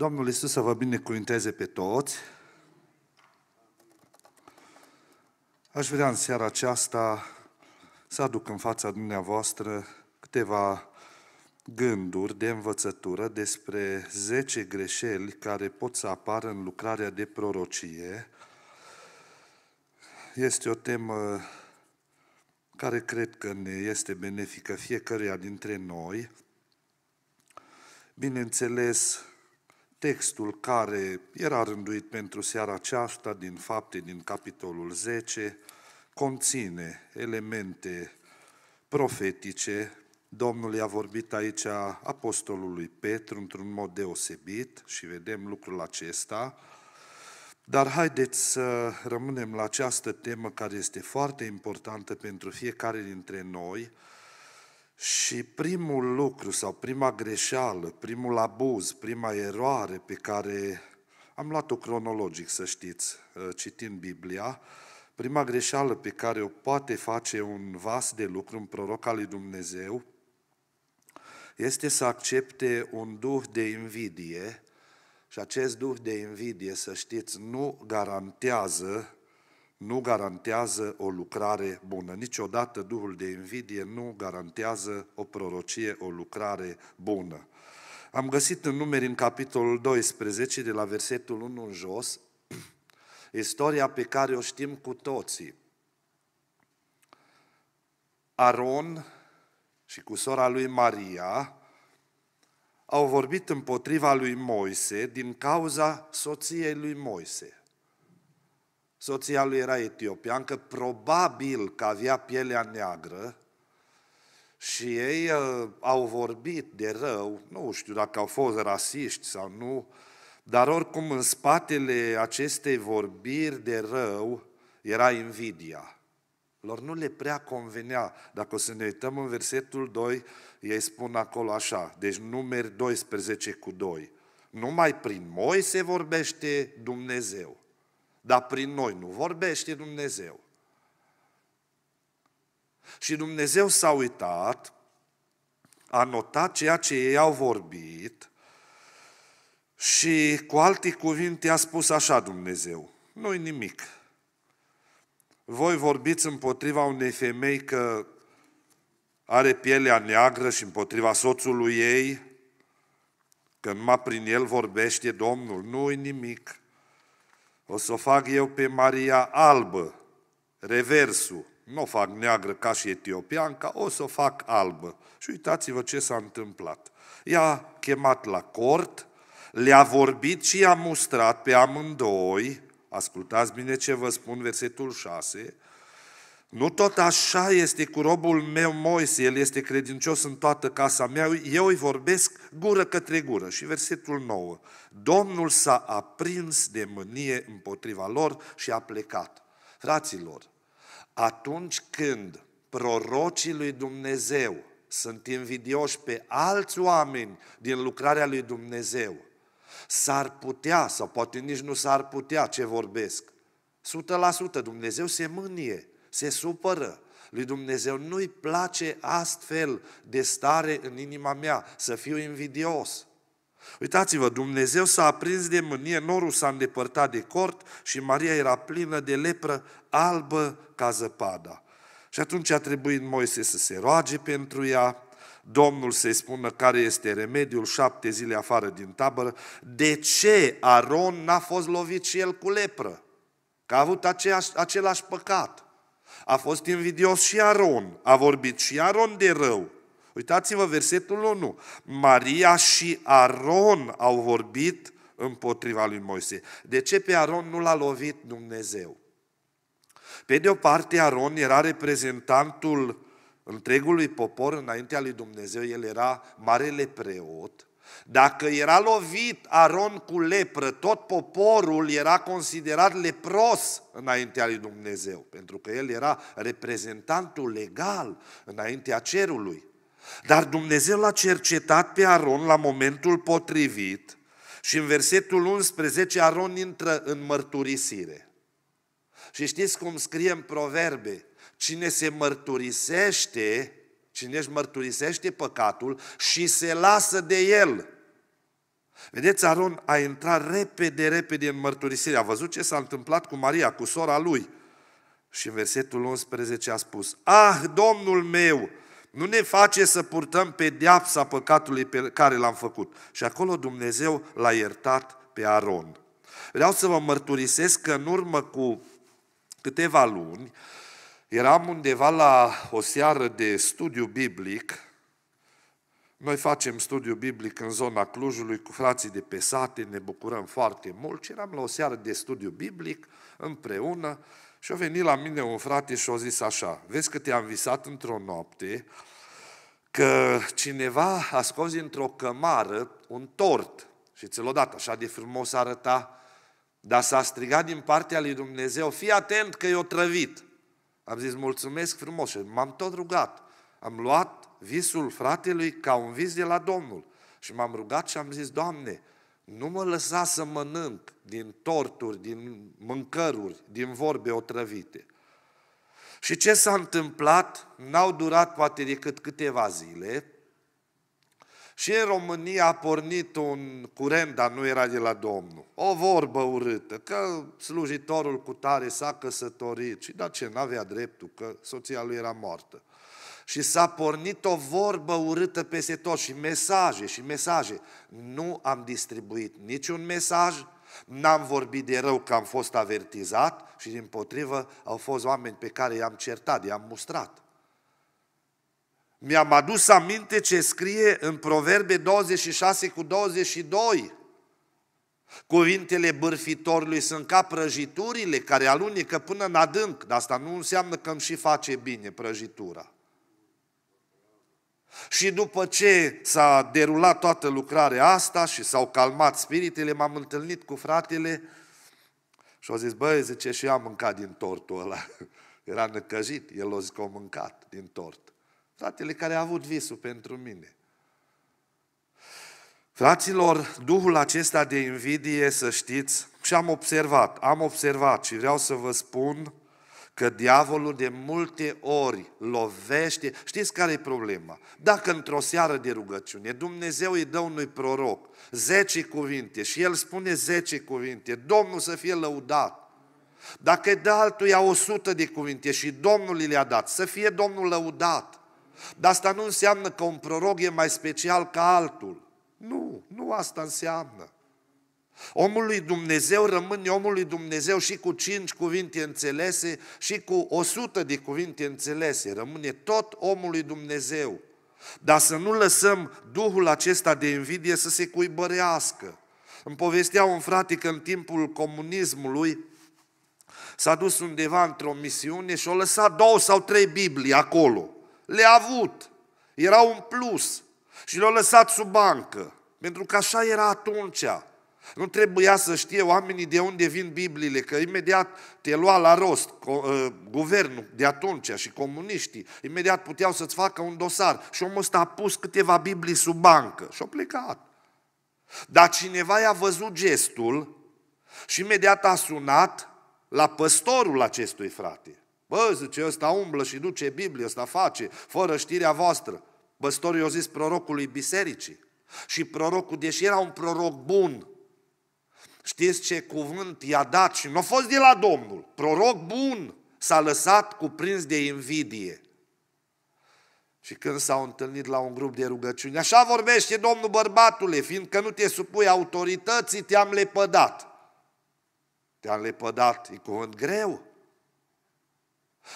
Domnul Iisus să vă binecuvinteze pe toți. Aș vrea în seara aceasta să aduc în fața dumneavoastră câteva gânduri de învățătură despre 10 greșeli care pot să apară în lucrarea de prorocie. Este o temă care cred că ne este benefică fiecăruia dintre noi. Bineînțeles, textul care era rânduit pentru seara aceasta din fapte din capitolul 10 conține elemente profetice. Domnul i-a vorbit aici apostolului Petru într-un mod deosebit și vedem lucrul acesta. Dar haideți să rămânem la această temă care este foarte importantă pentru fiecare dintre noi, și primul lucru sau prima greșeală, primul abuz, prima eroare pe care am luat-o cronologic, să știți, uh, citind Biblia, prima greșeală pe care o poate face un vas de lucru, un proroc al lui Dumnezeu, este să accepte un duh de invidie și acest duh de invidie, să știți, nu garantează nu garantează o lucrare bună. Niciodată Duhul de invidie nu garantează o prorocie, o lucrare bună. Am găsit în numeri în capitolul 12, de la versetul 1 în jos, istoria pe care o știm cu toții. Aron și cu sora lui Maria au vorbit împotriva lui Moise din cauza soției lui Moise soția lui era etiopiancă, probabil că avea pielea neagră și ei uh, au vorbit de rău, nu știu dacă au fost rasiști sau nu, dar oricum în spatele acestei vorbiri de rău era invidia. Lor nu le prea convenea. Dacă o să ne uităm în versetul 2, ei spun acolo așa, deci numeri 12 cu 2. Numai prin se vorbește Dumnezeu. Dar prin noi nu vorbește Dumnezeu. Și Dumnezeu s-a uitat, a notat ceea ce ei au vorbit și cu alte cuvinte a spus așa Dumnezeu, nu-i nimic. Voi vorbiți împotriva unei femei că are pielea neagră și împotriva soțului ei, că numai prin el vorbește Domnul, nu-i nimic. O să o fac eu pe Maria albă, reversul. Nu o fac neagră ca și etiopianca, o să o fac albă. Și uitați-vă ce s-a întâmplat. I-a chemat la cort, le-a vorbit și i-a mustrat pe amândoi, ascultați bine ce vă spun versetul 6, nu tot așa este cu robul meu Moise, el este credincios în toată casa mea, eu îi vorbesc gură către gură. Și versetul 9. Domnul s-a aprins de mânie împotriva lor și a plecat. Fraților, atunci când prorocii lui Dumnezeu sunt invidioși pe alți oameni din lucrarea lui Dumnezeu, s-ar putea, sau poate nici nu s-ar putea, ce vorbesc, 100% Dumnezeu se mânie se supără. Lui Dumnezeu nu-i place astfel de stare în inima mea, să fiu invidios. Uitați-vă, Dumnezeu s-a aprins de mânie, norul s-a îndepărtat de cort și Maria era plină de lepră albă ca zăpada. Și atunci a trebuit Moise să se roage pentru ea, Domnul să-i spună care este remediul șapte zile afară din tabără, de ce Aron n-a fost lovit și el cu lepră, că a avut aceeași, același păcat a fost invidios și Aron, a vorbit și Aron de rău. Uitați-vă versetul 1. Maria și Aron au vorbit împotriva lui Moise. De ce pe Aron nu l-a lovit Dumnezeu? Pe de o parte, Aron era reprezentantul întregului popor înaintea lui Dumnezeu, el era marele preot, dacă era lovit Aron cu lepră, tot poporul era considerat lepros înaintea lui Dumnezeu, pentru că el era reprezentantul legal înaintea cerului. Dar Dumnezeu l-a cercetat pe Aron la momentul potrivit și în versetul 11 Aron intră în mărturisire. Și știți cum scrie în proverbe? Cine se mărturisește, Cine își mărturisește păcatul și se lasă de el. Vedeți, Aron a intrat repede, repede în mărturisire. A văzut ce s-a întâmplat cu Maria, cu sora lui. Și în versetul 11 a spus, Ah, Domnul meu, nu ne face să purtăm pedeapsa păcatului pe care l-am făcut. Și acolo Dumnezeu l-a iertat pe Aron. Vreau să vă mărturisesc că în urmă cu câteva luni, Eram undeva la o seară de studiu biblic. Noi facem studiu biblic în zona Clujului cu frații de pe sate, ne bucurăm foarte mult și eram la o seară de studiu biblic împreună și a venit la mine un frate și a zis așa, vezi că te-am visat într-o noapte că cineva a scos într-o cămară un tort și ți-l-a dat, așa de frumos arăta, dar s-a strigat din partea lui Dumnezeu, fii atent că e o trăvit. Am zis, mulțumesc frumos și m-am tot rugat. Am luat visul fratelui ca un vis de la Domnul. Și m-am rugat și am zis, Doamne, nu mă lăsa să mănânc din torturi, din mâncăruri, din vorbe otrăvite. Și ce s-a întâmplat, n-au durat poate decât câteva zile, și în România a pornit un curent, dar nu era de la Domnul. O vorbă urâtă, că slujitorul cu tare s-a căsătorit și dar ce, n-avea dreptul, că soția lui era moartă. Și s-a pornit o vorbă urâtă peste tot și mesaje și mesaje. Nu am distribuit niciun mesaj, n-am vorbit de rău că am fost avertizat și din potrivă au fost oameni pe care i-am certat, i-am mustrat mi-am adus aminte ce scrie în Proverbe 26 cu 22. Cuvintele bârfitorului sunt ca prăjiturile care alunecă până în adânc, dar asta nu înseamnă că îmi și face bine prăjitura. Și după ce s-a derulat toată lucrarea asta și s-au calmat spiritele, m-am întâlnit cu fratele și au zis, băi, zice, și eu am mâncat din tortul ăla. Era năcăjit, el o zis că a mâncat din tort. Fratele care a avut visul pentru mine. Fraților, duhul acesta de invidie, să știți, și am observat, am observat și vreau să vă spun că diavolul de multe ori lovește. Știți care e problema? Dacă într-o seară de rugăciune Dumnezeu îi dă unui proroc zece cuvinte și el spune zece cuvinte, Domnul să fie lăudat, dacă îi dă altuia o sută de cuvinte și Domnul i le-a dat, să fie Domnul lăudat. Dar asta nu înseamnă că un proroc e mai special ca altul. Nu, nu asta înseamnă. Omul lui Dumnezeu rămâne omul lui Dumnezeu și cu cinci cuvinte înțelese și cu o sută de cuvinte înțelese. Rămâne tot omul lui Dumnezeu. Dar să nu lăsăm duhul acesta de invidie să se cuibărească. Îmi povestea un frate că în timpul comunismului s-a dus undeva într-o misiune și a lăsat două sau trei Biblii acolo le-a avut. Era un plus și l-a lăsat sub bancă. Pentru că așa era atunci. Nu trebuia să știe oamenii de unde vin Bibliile, că imediat te lua la rost ă, guvernul de atunci și comuniștii, imediat puteau să-ți facă un dosar și omul ăsta a pus câteva Biblii sub bancă și a plecat. Dar cineva i-a văzut gestul și imediat a sunat la păstorul acestui frate. Bă, zice, ăsta umblă și duce Biblie, ăsta face, fără știrea voastră. Băstorii au zis prorocului bisericii. Și prorocul, deși era un proroc bun, știți ce cuvânt i-a dat și nu a fost de la Domnul. Proroc bun s-a lăsat cuprins de invidie. Și când s-au întâlnit la un grup de rugăciuni, așa vorbește Domnul bărbatule, fiindcă nu te supui autorității, te-am lepădat. Te-am lepădat, e cuvânt greu.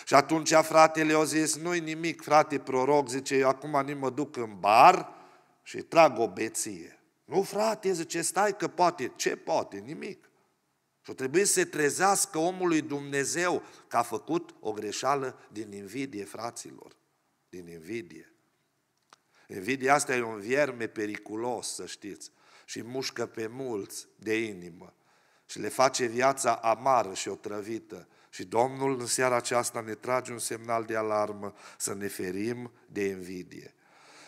Și atunci fratele i-a zis, nu-i nimic, frate proroc, zice, eu acum nu mă duc în bar și trag o beție. Nu, frate, zice, stai că poate. Ce poate? Nimic. Și trebuie să se trezească omului Dumnezeu că a făcut o greșeală din invidie, fraților. Din invidie. Invidia asta e un vierme periculos, să știți, și mușcă pe mulți de inimă și le face viața amară și otrăvită. Și Domnul în seara aceasta ne trage un semnal de alarmă să ne ferim de invidie.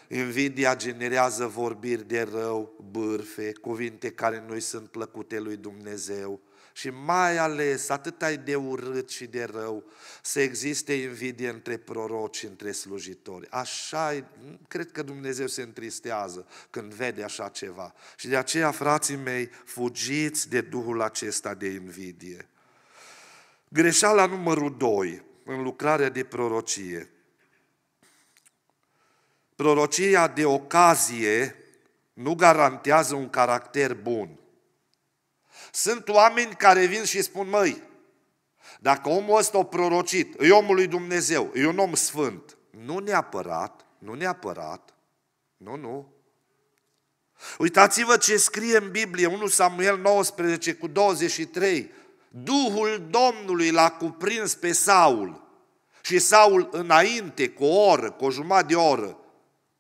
Invidia generează vorbiri de rău, bârfe, cuvinte care nu sunt plăcute lui Dumnezeu. Și mai ales, atât ai de urât și de rău, să existe invidie între proroci și între slujitori. Așa, cred că Dumnezeu se întristează când vede așa ceva. Și de aceea, frații mei, fugiți de duhul acesta de invidie. Greșeala numărul 2 în lucrarea de prorocie. Prorocia de ocazie nu garantează un caracter bun. Sunt oameni care vin și spun, măi, dacă omul ăsta o prorocit, e omul lui Dumnezeu, e un om sfânt, nu neapărat, nu neapărat, nu, nu. Uitați-vă ce scrie în Biblie, 1 Samuel 19 cu 23, Duhul Domnului l-a cuprins pe Saul și Saul înainte, cu o oră, cu o jumătate de oră,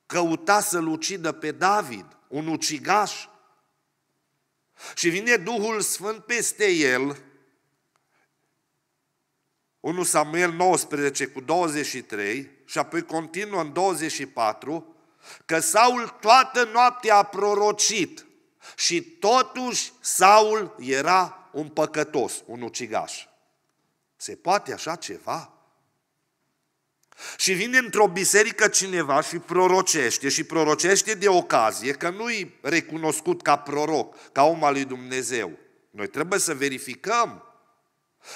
căuta să-l ucidă pe David, un ucigaș. Și vine Duhul Sfânt peste el, 1 Samuel 19 cu 23 și apoi continuă în 24 că Saul toată noaptea a prorocit și totuși Saul era un păcătos, un ucigaș. Se poate așa ceva? Și vine într-o biserică cineva și prorocește și prorocește de ocazie că nu-i recunoscut ca proroc, ca om al lui Dumnezeu. Noi trebuie să verificăm.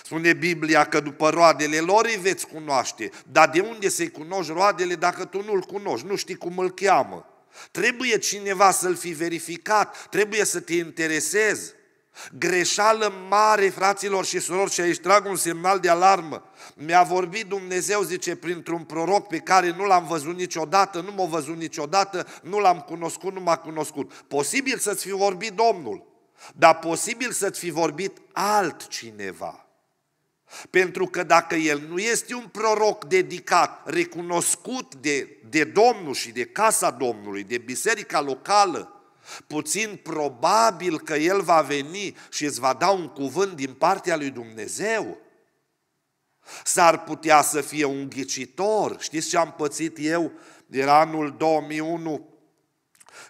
Spune Biblia că după roadele lor îi veți cunoaște, dar de unde să-i cunoști roadele dacă tu nu-l cunoști, nu știi cum îl cheamă? Trebuie cineva să-l fi verificat, trebuie să te interesezi. Greșeală mare, fraților și surori, și aici trag un semnal de alarmă. Mi-a vorbit Dumnezeu, zice, printr-un proroc pe care nu l-am văzut niciodată, nu m-a văzut niciodată, nu l-am cunoscut, nu m-a cunoscut. Posibil să-ți fi vorbit Domnul, dar posibil să-ți fi vorbit altcineva. Pentru că dacă el nu este un proroc dedicat, recunoscut de, de Domnul și de casa Domnului, de biserica locală, puțin probabil că El va veni și îți va da un cuvânt din partea lui Dumnezeu. S-ar putea să fie un ghicitor. Știți ce am pățit eu? Era anul 2001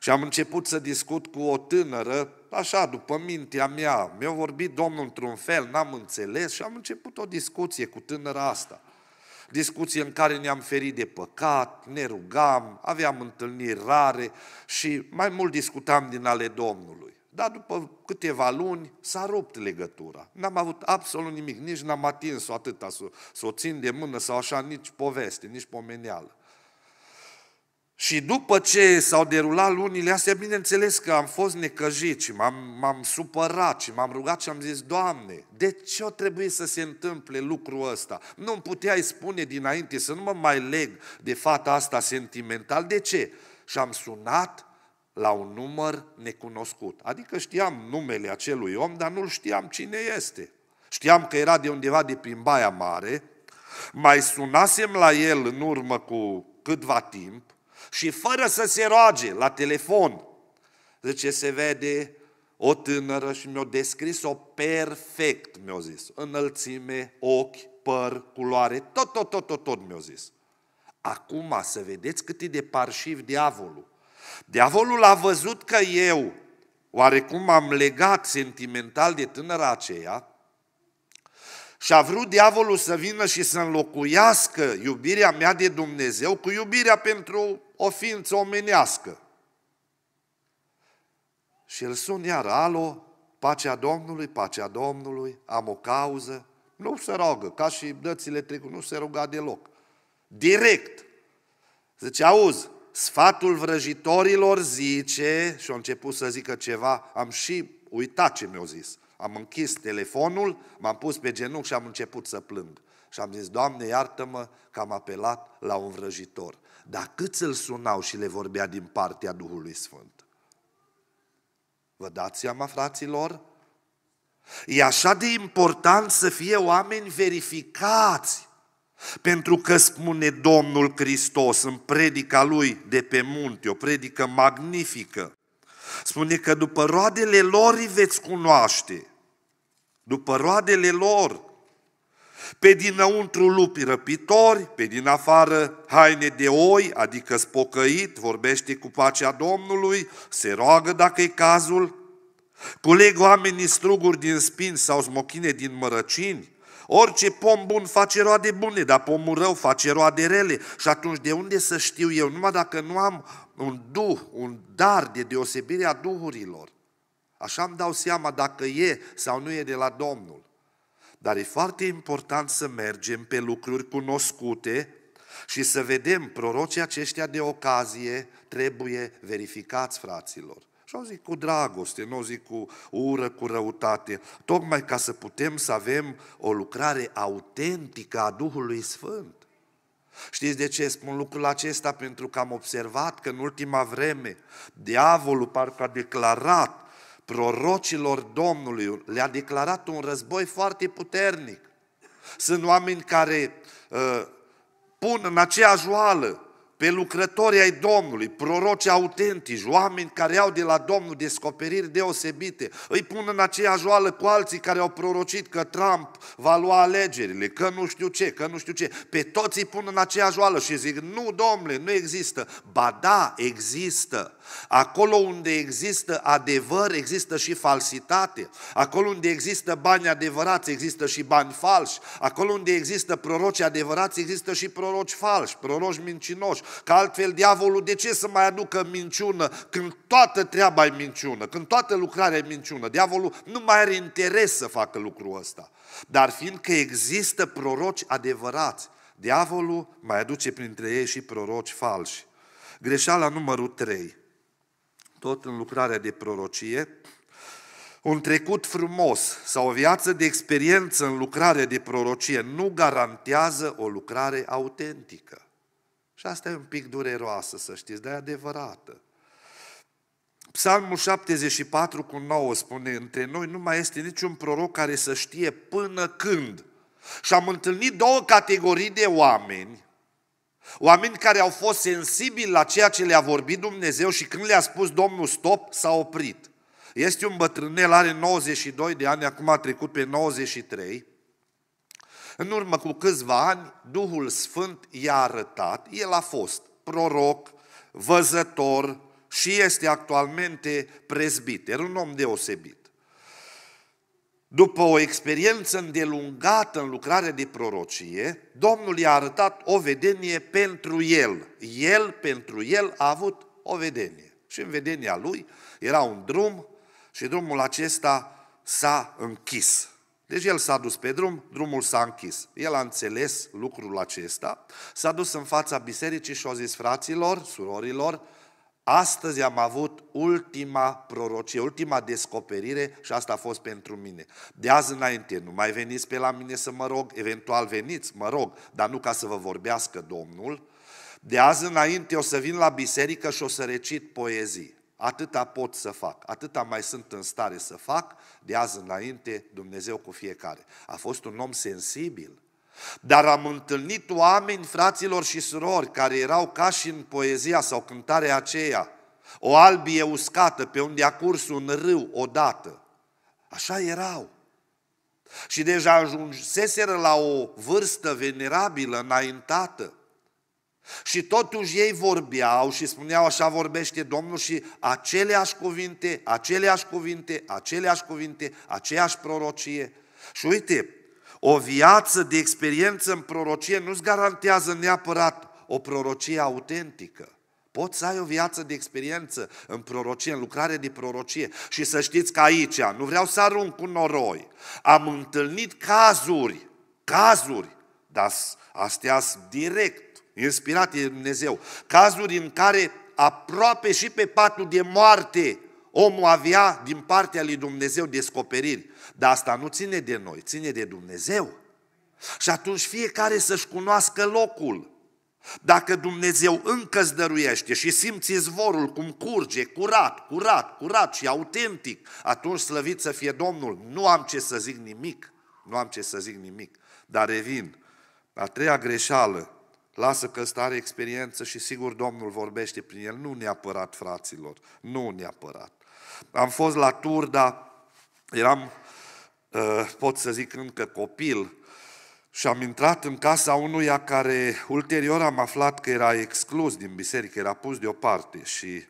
și am început să discut cu o tânără, așa, după mintea mea. Mi-a vorbit Domnul într-un fel, n-am înțeles și am început o discuție cu tânăra asta discuții în care ne-am ferit de păcat, ne rugam, aveam întâlniri rare și mai mult discutam din ale Domnului. Dar după câteva luni s-a rupt legătura. N-am avut absolut nimic, nici n-am atins-o atâta, să, să o țin de mână sau așa, nici poveste, nici pomenială. Și după ce s-au derulat lunile astea, bineînțeles că am fost necăjit și m-am, m-am supărat și m-am rugat și am zis, Doamne, de ce o trebuie să se întâmple lucrul ăsta? nu îmi puteai spune dinainte să nu mă mai leg de fata asta sentimental, de ce? Și am sunat la un număr necunoscut. Adică știam numele acelui om, dar nu știam cine este. Știam că era de undeva de prin Baia Mare, mai sunasem la el în urmă cu câtva timp, și fără să se roage la telefon. Zice, se vede o tânără și mi-a descris-o perfect, mi-a zis. Înălțime, ochi, păr, culoare, tot, tot, tot, tot, tot mi-a zis. Acum să vedeți cât e de parșiv diavolul. Diavolul a văzut că eu oarecum am legat sentimental de tânăra aceea și a vrut diavolul să vină și să înlocuiască iubirea mea de Dumnezeu cu iubirea pentru o ființă omenească. Și el sun iar, alo, pacea Domnului, pacea Domnului, am o cauză. Nu se roagă, ca și dățile trecute, nu se ruga deloc. Direct. Zice, auzi, sfatul vrăjitorilor zice, și a început să zică ceva, am și uitat ce mi-au zis. Am închis telefonul, m-am pus pe genunchi și am început să plâng. Și am zis, Doamne, iartă-mă că am apelat la un vrăjitor dar cât îl sunau și le vorbea din partea Duhului Sfânt. Vă dați seama, fraților? E așa de important să fie oameni verificați, pentru că spune Domnul Hristos în predica lui de pe munte, o predică magnifică, spune că după roadele lor îi veți cunoaște, după roadele lor, pe dinăuntru lupi răpitori, pe din afară haine de oi, adică spocăit, vorbește cu pacea Domnului, se roagă dacă e cazul. Culeg oamenii struguri din spin sau smochine din mărăcini, Orice pom bun face roade bune, dar pomul rău face roade rele. Și atunci de unde să știu eu? Numai dacă nu am un duh, un dar de deosebire a duhurilor. Așa îmi dau seama dacă e sau nu e de la Domnul. Dar e foarte important să mergem pe lucruri cunoscute și să vedem prorocii aceștia de ocazie trebuie verificați, fraților. Și o zic cu dragoste, nu zic cu ură, cu răutate, tocmai ca să putem să avem o lucrare autentică a Duhului Sfânt. Știți de ce spun lucrul acesta? Pentru că am observat că în ultima vreme diavolul parcă a declarat prorocilor Domnului, le-a declarat un război foarte puternic. Sunt oameni care uh, pun în aceea joală pe lucrătorii ai Domnului, proroci autentici, oameni care au de la Domnul descoperiri deosebite, îi pun în aceea joală cu alții care au prorocit că Trump va lua alegerile, că nu știu ce, că nu știu ce. Pe toți îi pun în aceea joală și zic, nu domnule, nu există. Ba da, există. Acolo unde există adevăr, există și falsitate. Acolo unde există bani adevărați, există și bani falși. Acolo unde există proroci adevărați, există și proroci falși, proroci mincinoși. Că altfel diavolul de ce să mai aducă minciună când toată treaba e minciună, când toată lucrarea e minciună? Diavolul nu mai are interes să facă lucrul ăsta. Dar fiindcă există proroci adevărați, diavolul mai aduce printre ei și proroci falși. Greșeala numărul 3 tot în lucrarea de prorocie, un trecut frumos sau o viață de experiență în lucrare de prorocie nu garantează o lucrare autentică. Și asta e un pic dureroasă, să știți, dar e adevărată. Psalmul 74 cu 9 spune, între noi nu mai este niciun proroc care să știe până când. Și am întâlnit două categorii de oameni Oameni care au fost sensibili la ceea ce le-a vorbit Dumnezeu și când le-a spus Domnul stop, s-a oprit. Este un bătrânel, are 92 de ani, acum a trecut pe 93. În urmă cu câțiva ani, Duhul Sfânt i-a arătat, el a fost proroc, văzător și este actualmente prezbiter, un om deosebit. După o experiență îndelungată în lucrarea de prorocie, Domnul i-a arătat o vedenie pentru el. El, pentru el, a avut o vedenie. Și în vedenia lui era un drum și drumul acesta s-a închis. Deci el s-a dus pe drum, drumul s-a închis. El a înțeles lucrul acesta, s-a dus în fața bisericii și a zis fraților, surorilor, Astăzi am avut ultima prorocie, ultima descoperire și asta a fost pentru mine. De azi înainte nu mai veniți pe la mine să mă rog, eventual veniți, mă rog, dar nu ca să vă vorbească Domnul. De azi înainte o să vin la biserică și o să recit poezii. Atâta pot să fac, atâta mai sunt în stare să fac, de azi înainte Dumnezeu cu fiecare. A fost un om sensibil, dar am întâlnit oameni, fraților și surori, care erau ca și în poezia sau cântarea aceea, o albie uscată pe unde a curs un râu odată. Așa erau. Și deja ajunseseră la o vârstă venerabilă, înaintată. Și totuși ei vorbeau și spuneau așa vorbește Domnul și aceleași cuvinte, aceleași cuvinte, aceleași cuvinte, aceeași prorocie. Și uite, o viață de experiență în prorocie nu-ți garantează neapărat o prorocie autentică. Poți să ai o viață de experiență în prorocie, în lucrare de prorocie. Și să știți că aici, nu vreau să arunc cu noroi, am întâlnit cazuri, cazuri, dar astea sunt direct, inspirate de Dumnezeu, cazuri în care aproape și pe patul de moarte omul avea din partea lui Dumnezeu descoperiri. Dar asta nu ține de noi, ține de Dumnezeu. Și atunci fiecare să-și cunoască locul. Dacă Dumnezeu încă îți dăruiește și simți zvorul cum curge, curat, curat, curat și autentic, atunci slăvit să fie Domnul. Nu am ce să zic nimic, nu am ce să zic nimic. Dar revin, a treia greșeală, lasă că ăsta are experiență și sigur Domnul vorbește prin el, nu neapărat fraților, nu neapărat. Am fost la Turda, eram, ă, pot să zic, încă copil și am intrat în casa unuia care ulterior am aflat că era exclus din biserică, era pus deoparte și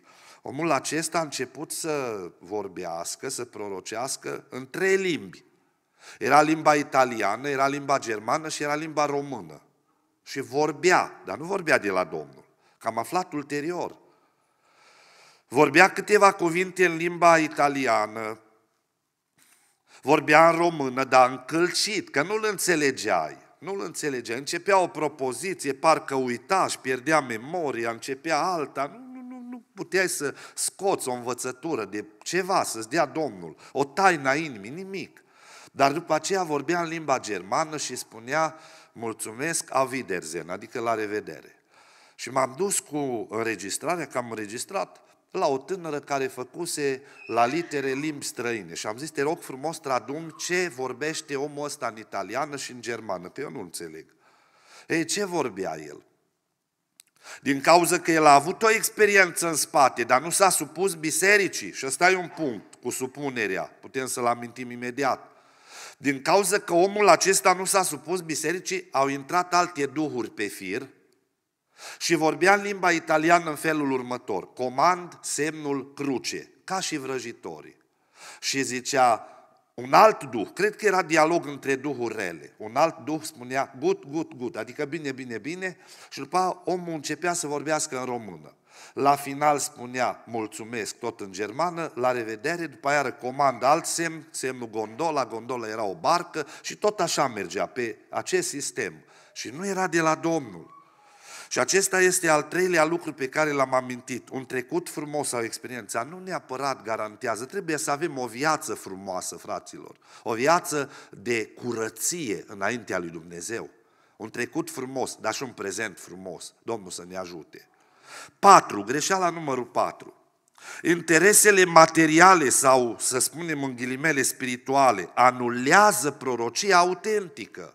omul acesta a început să vorbească, să prorocească în trei limbi. Era limba italiană, era limba germană și era limba română. Și vorbea, dar nu vorbea de la Domnul, că am aflat ulterior. Vorbea câteva cuvinte în limba italiană, vorbea în română, dar încălcit, că nu-l înțelegeai. Nu-l înțelegeai. Începea o propoziție, parcă uita, își pierdea memoria, începea alta. Nu, nu, nu, nu puteai să scoți o învățătură de ceva, să-ți dea Domnul. O taina inimii, nimic. Dar după aceea vorbea în limba germană și spunea, mulțumesc, aviderzen, adică la revedere. Și m-am dus cu înregistrarea, că am înregistrat, la o tânără care făcuse la litere limbi străine. Și am zis, te rog frumos, tradum ce vorbește omul ăsta în italiană și în germană, că eu nu înțeleg. Ei, ce vorbea el? Din cauza că el a avut o experiență în spate, dar nu s-a supus bisericii. Și ăsta e un punct cu supunerea, putem să-l amintim imediat. Din cauza că omul acesta nu s-a supus bisericii, au intrat alte duhuri pe fir, și vorbea în limba italiană în felul următor, comand semnul cruce, ca și vrăjitorii. Și zicea, un alt duh, cred că era dialog între duhuri rele, un alt duh spunea gut, gut, gut, adică bine, bine, bine, și după omul începea să vorbească în română. La final spunea mulțumesc tot în germană, la revedere, după aia comand alt semn, semnul gondola, gondola era o barcă și tot așa mergea pe acest sistem. Și nu era de la Domnul. Și acesta este al treilea lucru pe care l-am amintit. Un trecut frumos sau experiența nu neapărat garantează. Trebuie să avem o viață frumoasă, fraților. O viață de curăție înaintea lui Dumnezeu. Un trecut frumos, dar și un prezent frumos. Domnul să ne ajute. 4. Greșeala numărul 4. Interesele materiale sau, să spunem în ghilimele, spirituale anulează prorocia autentică.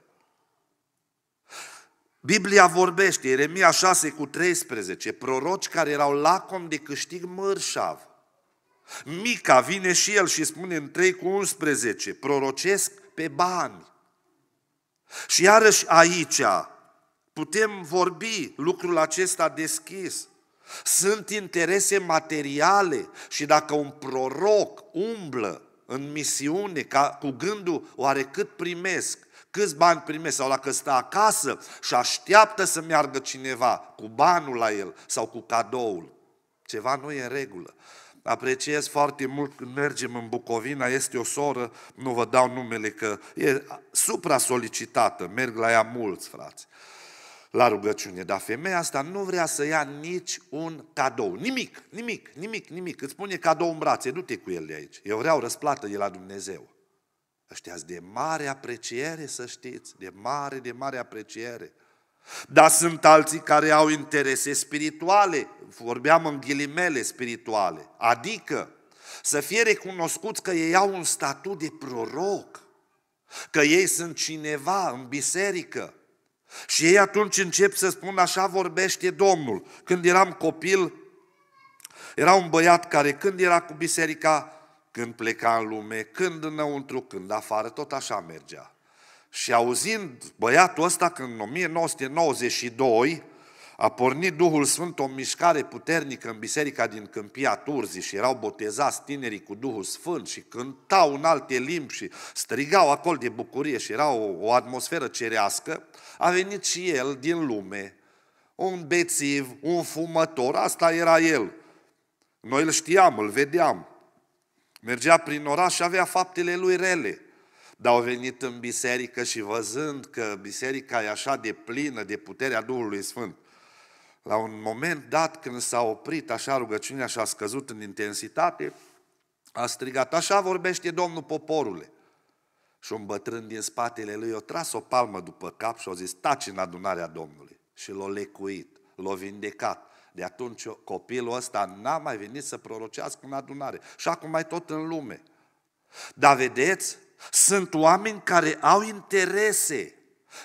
Biblia vorbește, Ieremia 6 cu 13, proroci care erau lacom de câștig mărșav. Mica vine și el și spune în 3 cu 11, prorocesc pe bani. Și iarăși aici putem vorbi lucrul acesta deschis. Sunt interese materiale și dacă un proroc umblă în misiune ca, cu gândul oare cât primesc, câți bani primește sau dacă stă acasă și așteaptă să meargă cineva cu banul la el sau cu cadoul. Ceva nu e în regulă. Apreciez foarte mult când mergem în Bucovina, este o soră, nu vă dau numele că e supra-solicitată, merg la ea mulți, frați, la rugăciune. Dar femeia asta nu vrea să ia nici un cadou, nimic, nimic, nimic, nimic. Îți pune cadou în brațe, du-te cu el de aici. Eu vreau răsplată de la Dumnezeu ăștia de mare apreciere, să știți, de mare, de mare apreciere. Dar sunt alții care au interese spirituale, vorbeam în ghilimele spirituale, adică să fie recunoscuți că ei au un statut de proroc, că ei sunt cineva în biserică. Și ei atunci încep să spun așa vorbește Domnul. Când eram copil, era un băiat care când era cu biserica, când pleca în lume, când înăuntru, când afară, tot așa mergea. Și auzind băiatul ăsta când în 1992 a pornit Duhul Sfânt o mișcare puternică în biserica din Câmpia Turzii și erau botezați tinerii cu Duhul Sfânt și cântau în alte limbi și strigau acolo de bucurie și era o, o atmosferă cerească, a venit și el din lume, un bețiv, un fumător, asta era el. Noi îl știam, îl vedeam, Mergea prin oraș și avea faptele lui rele. Dar au venit în biserică și văzând că biserica e așa de plină de puterea Duhului Sfânt, la un moment dat când s-a oprit așa rugăciunea și a scăzut în intensitate, a strigat, așa vorbește Domnul poporule. Și un bătrân din spatele lui o tras o palmă după cap și a zis, taci în adunarea Domnului. Și l-a lecuit, l-a vindecat. De atunci copilul ăsta n-a mai venit să prorocească în adunare. Și acum mai tot în lume. Dar vedeți, sunt oameni care au interese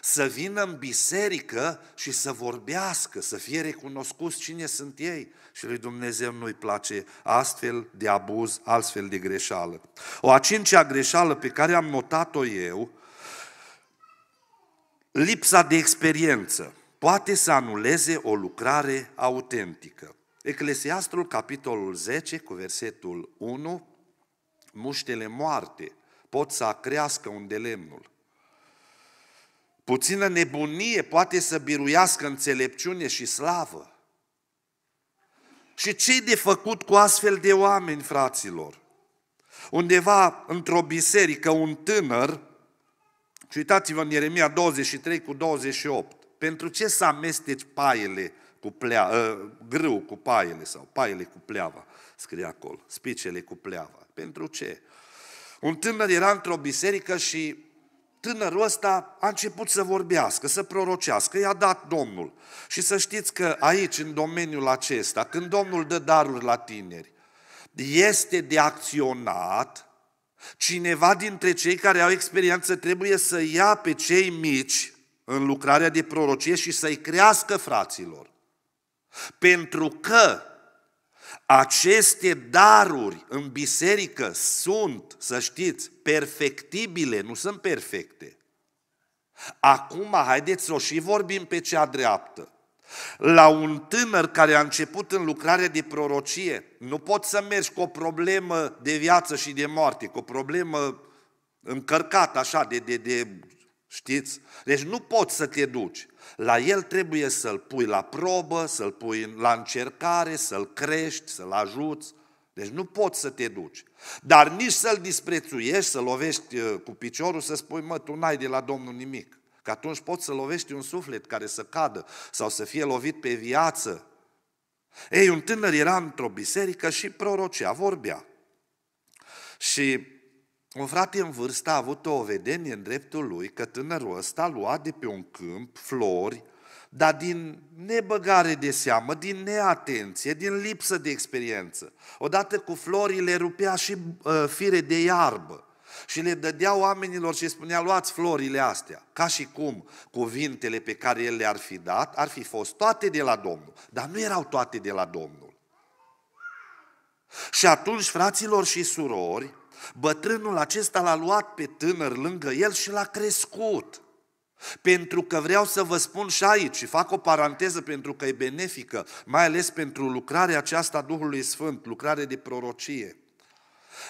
să vină în biserică și să vorbească, să fie recunoscuți cine sunt ei. Și lui Dumnezeu nu-i place astfel de abuz, astfel de greșeală. O a cincea greșeală pe care am notat-o eu, lipsa de experiență poate să anuleze o lucrare autentică. Eclesiastul, capitolul 10, cu versetul 1, muștele moarte pot să acrească un lemnul. Puțină nebunie poate să biruiască înțelepciune și slavă. Și ce de făcut cu astfel de oameni, fraților? Undeva într-o biserică, un tânăr, și uitați-vă în Ieremia 23 cu 28, pentru ce să amesteci paiele cu plea, uh, grâu cu paiele sau paiele cu pleava, scrie acolo, spicele cu pleava. Pentru ce? Un tânăr era într-o biserică și tânărul ăsta a început să vorbească, să prorocească, i-a dat Domnul. Și să știți că aici, în domeniul acesta, când Domnul dă daruri la tineri, este de acționat, cineva dintre cei care au experiență trebuie să ia pe cei mici în lucrarea de prorocie și să-i crească fraților. Pentru că aceste daruri în biserică sunt, să știți, perfectibile, nu sunt perfecte. Acum, haideți să o și vorbim pe cea dreaptă. La un tânăr care a început în lucrarea de prorocie, nu poți să mergi cu o problemă de viață și de moarte, cu o problemă încărcată așa de, de, de Știți? Deci nu poți să te duci. La el trebuie să-l pui la probă, să-l pui la încercare, să-l crești, să-l ajuți. Deci nu poți să te duci. Dar nici să-l disprețuiești, să lovești uh, cu piciorul, să spui, mă, tu n-ai de la Domnul nimic. Că atunci poți să lovești un suflet care să cadă sau să fie lovit pe viață. Ei, un tânăr era într-o biserică și prorocea, vorbea. Și un frate în vârstă a avut o vedenie în dreptul lui că tânărul ăsta lua de pe un câmp flori, dar din nebăgare de seamă, din neatenție, din lipsă de experiență. Odată cu florile rupea și uh, fire de iarbă și le dădea oamenilor și spunea, luați florile astea. Ca și cum cuvintele pe care el le-ar fi dat ar fi fost toate de la Domnul, dar nu erau toate de la Domnul. Și atunci, fraților și surori, Bătrânul acesta l-a luat pe tânăr lângă el și l-a crescut. Pentru că vreau să vă spun și aici, și fac o paranteză pentru că e benefică, mai ales pentru lucrarea aceasta a Duhului Sfânt, lucrare de prorocie.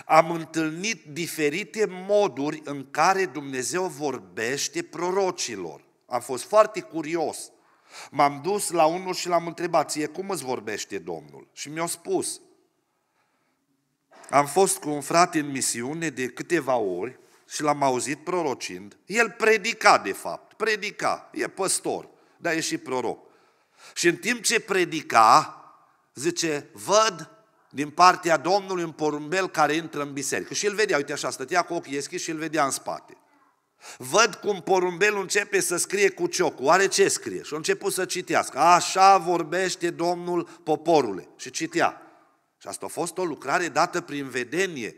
Am întâlnit diferite moduri în care Dumnezeu vorbește prorocilor. Am fost foarte curios. M-am dus la unul și l-am întrebat, ție cum îți vorbește Domnul? Și mi-a spus, am fost cu un frate în misiune de câteva ori și l-am auzit prorocind. El predica, de fapt, predica, e păstor, dar e și proroc. Și în timp ce predica, zice, văd din partea Domnului un porumbel care intră în biserică. Și îl vedea, uite așa, stătea cu ochii deschiși și îl vedea în spate. Văd cum porumbelul începe să scrie cu ciocul. Oare ce scrie? Și a început să citească. Așa vorbește Domnul poporule. Și citea. Și asta a fost o lucrare dată prin vedenie,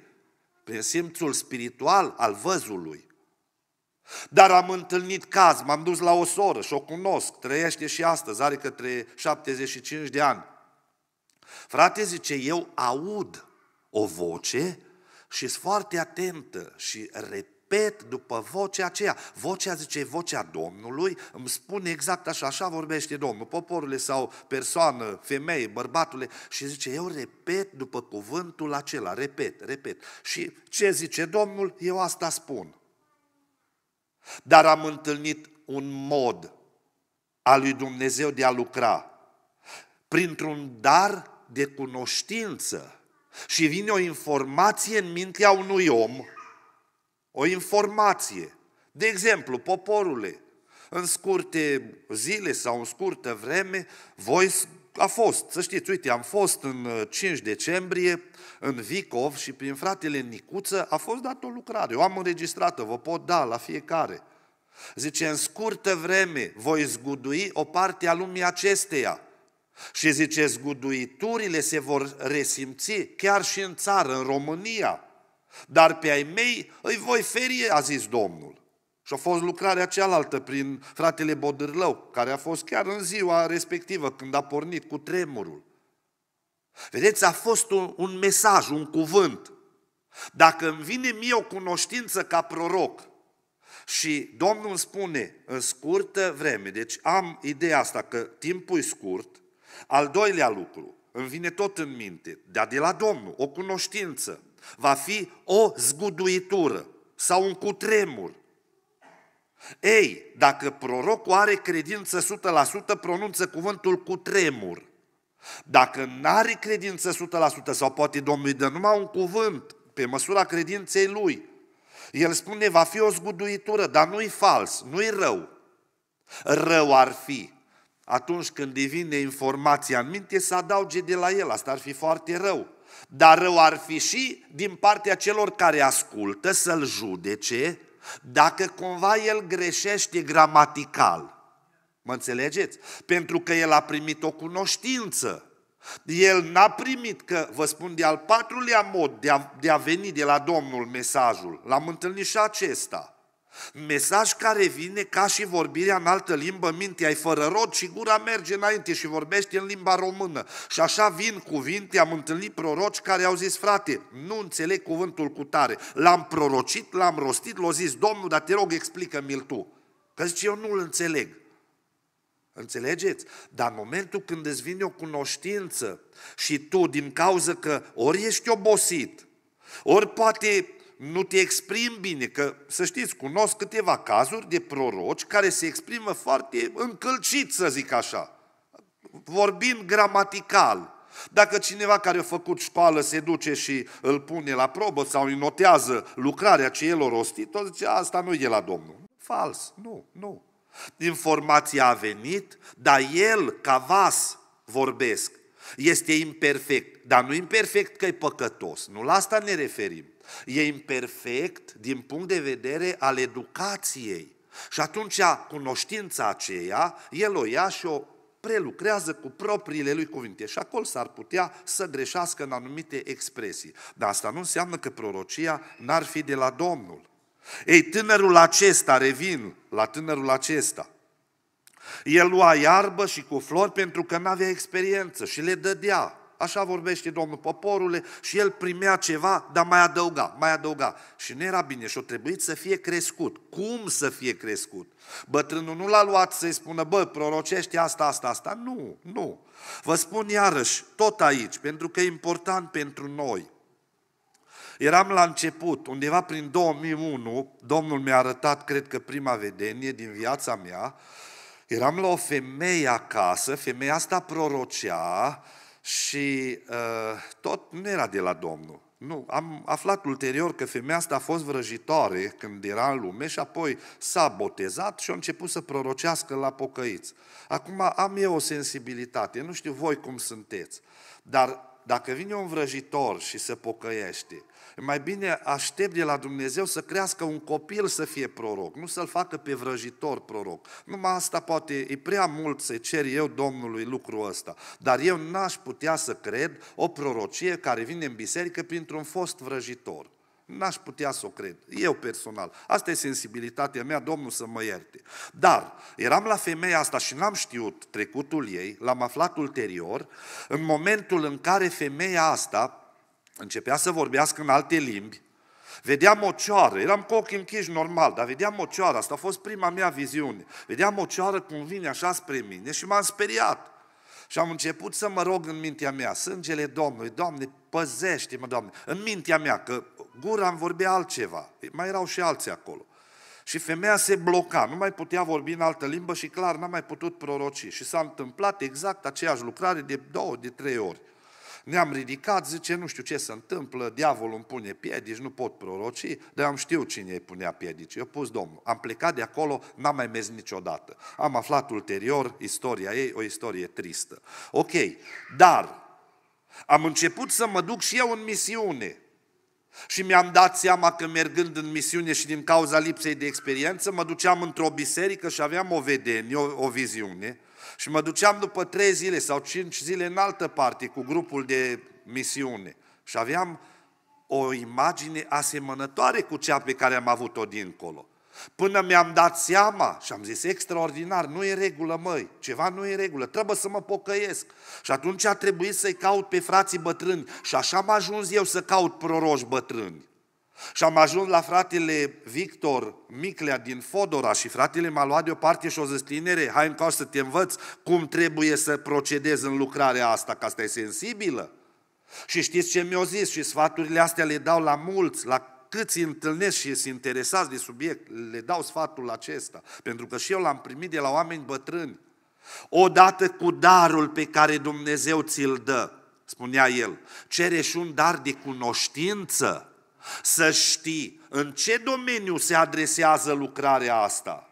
prin simțul spiritual al văzului. Dar am întâlnit caz, m-am dus la o soră și o cunosc, trăiește și astăzi, are către 75 de ani. Frate, zice, eu aud o voce și sunt foarte atentă și rep repet după vocea aceea. Vocea, zice, e vocea Domnului, îmi spune exact așa, așa vorbește Domnul, poporule sau persoană, femeie, bărbatule, și zice, eu repet după cuvântul acela, repet, repet. Și ce zice Domnul, eu asta spun. Dar am întâlnit un mod al lui Dumnezeu de a lucra, printr-un dar de cunoștință și vine o informație în mintea unui om o informație. De exemplu, poporule, în scurte zile sau în scurtă vreme, voi a fost, să știți, uite, am fost în 5 uh, decembrie în Vicov și prin fratele Nicuță a fost dat o lucrare. Eu am înregistrată, vă pot da la fiecare. Zice, în scurtă vreme voi zgudui o parte a lumii acesteia. Și zice, zguduiturile se vor resimți chiar și în țară, în România. Dar pe ai mei îi voi feri, a zis Domnul. Și a fost lucrarea cealaltă prin fratele Bodârlău, care a fost chiar în ziua respectivă, când a pornit cu tremurul. Vedeți, a fost un, un mesaj, un cuvânt. Dacă îmi vine mie o cunoștință ca proroc și Domnul îmi spune în scurtă vreme, deci am ideea asta că timpul e scurt, al doilea lucru, îmi vine tot în minte, dar de la Domnul, o cunoștință, va fi o zguduitură sau un cutremur. Ei, dacă prorocul are credință 100%, pronunță cuvântul cu tremur. Dacă nu are credință 100% sau poate Domnul îi dă numai un cuvânt pe măsura credinței lui, el spune va fi o zguduitură, dar nu-i fals, nu-i rău. Rău ar fi atunci când devine informația în minte să adauge de la el, asta ar fi foarte rău. Dar rău ar fi și din partea celor care ascultă să-l judece dacă cumva el greșește gramatical. Mă înțelegeți? Pentru că el a primit o cunoștință. El n-a primit că, vă spun, de al patrulea mod de a, de a veni de la Domnul mesajul. L-am întâlnit și acesta. Mesaj care vine ca și vorbirea în altă limbă, mintea ai fără rod și gura merge înainte și vorbește în limba română. Și așa vin cuvinte, am întâlnit proroci care au zis, frate, nu înțeleg cuvântul cu tare. L-am prorocit, l-am rostit, l-a zis, Domnul, dar te rog, explică-mi-l tu. Că zice, eu nu-l înțeleg. Înțelegeți? Dar în momentul când îți vine o cunoștință și tu, din cauza că ori ești obosit, ori poate nu te exprimi bine, că să știți, cunosc câteva cazuri de proroci care se exprimă foarte încălcit, să zic așa, vorbind gramatical. Dacă cineva care a făcut școală se duce și îl pune la probă sau îi notează lucrarea ce el a rostit, o zice, asta nu e la Domnul. Fals, nu, nu. Informația a venit, dar el, ca vas, vorbesc. Este imperfect, dar nu imperfect că e păcătos. Nu la asta ne referim e imperfect din punct de vedere al educației. Și atunci cunoștința aceea, el o ia și o prelucrează cu propriile lui cuvinte și acolo s-ar putea să greșească în anumite expresii. Dar asta nu înseamnă că prorocia n-ar fi de la Domnul. Ei, tânărul acesta, revin la tânărul acesta, el lua iarbă și cu flori pentru că n-avea experiență și le dădea. Așa vorbește Domnul poporule și el primea ceva, dar mai adăuga, mai adăuga. Și nu era bine și o trebuit să fie crescut. Cum să fie crescut? Bătrânul nu l-a luat să-i spună, bă, prorocește asta, asta, asta. Nu, nu. Vă spun iarăși, tot aici, pentru că e important pentru noi. Eram la început, undeva prin 2001, Domnul mi-a arătat, cred că prima vedenie din viața mea, eram la o femeie acasă, femeia asta prorocea și uh, tot nu era de la Domnul. Nu, am aflat ulterior că femeia asta a fost vrăjitoare când era în lume și apoi s-a botezat și a început să prorocească la pocăiți. Acum am eu o sensibilitate, nu știu voi cum sunteți, dar dacă vine un vrăjitor și se pocăiește, mai bine aștept de la Dumnezeu să crească un copil să fie proroc, nu să-l facă pe vrăjitor proroc. Numai asta poate, e prea mult să cer eu Domnului lucrul ăsta. Dar eu n-aș putea să cred o prorocie care vine în biserică printr-un fost vrăjitor. N-aș putea să o cred, eu personal. Asta e sensibilitatea mea, Domnul să mă ierte. Dar eram la femeia asta și n-am știut trecutul ei, l-am aflat ulterior, în momentul în care femeia asta Începea să vorbească în alte limbi, Vedeam o eram cu ochii închiși normal, dar vedeam o asta a fost prima mea viziune. Vedeam o cum vine așa spre mine și m-am speriat. Și am început să mă rog în mintea mea, sângele Domnului, Doamne, păzește-mă, Doamne, în mintea mea, că gura îmi vorbea altceva, mai erau și alții acolo. Și femeia se bloca, nu mai putea vorbi în altă limbă și clar n-a mai putut proroci. Și s-a întâmplat exact aceeași lucrare de două, de trei ori. Ne-am ridicat, zice, nu știu ce se întâmplă, diavolul îmi pune piedici, nu pot proroci, dar am știut cine îi punea piedici. Eu pus Domnul. Am plecat de acolo, n-am mai mers niciodată. Am aflat ulterior istoria ei, o istorie tristă. Ok, dar am început să mă duc și eu în misiune. Și mi-am dat seama că mergând în misiune și din cauza lipsei de experiență, mă duceam într-o biserică și aveam o vedenie, o, o viziune, și mă duceam după trei zile sau cinci zile în altă parte cu grupul de misiune. Și aveam o imagine asemănătoare cu cea pe care am avut-o dincolo. Până mi-am dat seama și am zis, extraordinar, nu e regulă, măi, ceva nu e regulă, trebuie să mă pocăiesc. Și atunci a trebuit să-i caut pe frații bătrâni și așa am ajuns eu să caut proroși bătrâni. Și am ajuns la fratele Victor Miclea din Fodora și fratele m-a luat deoparte și o zis, tinere, hai încă să te învăț cum trebuie să procedezi în lucrarea asta, că asta e sensibilă. Și știți ce mi-au zis? Și sfaturile astea le dau la mulți, la câți întâlnesc și sunt interesați de subiect, le dau sfatul acesta. Pentru că și eu l-am primit de la oameni bătrâni. Odată cu darul pe care Dumnezeu ți-l dă, spunea el, cere și un dar de cunoștință să știi în ce domeniu se adresează lucrarea asta.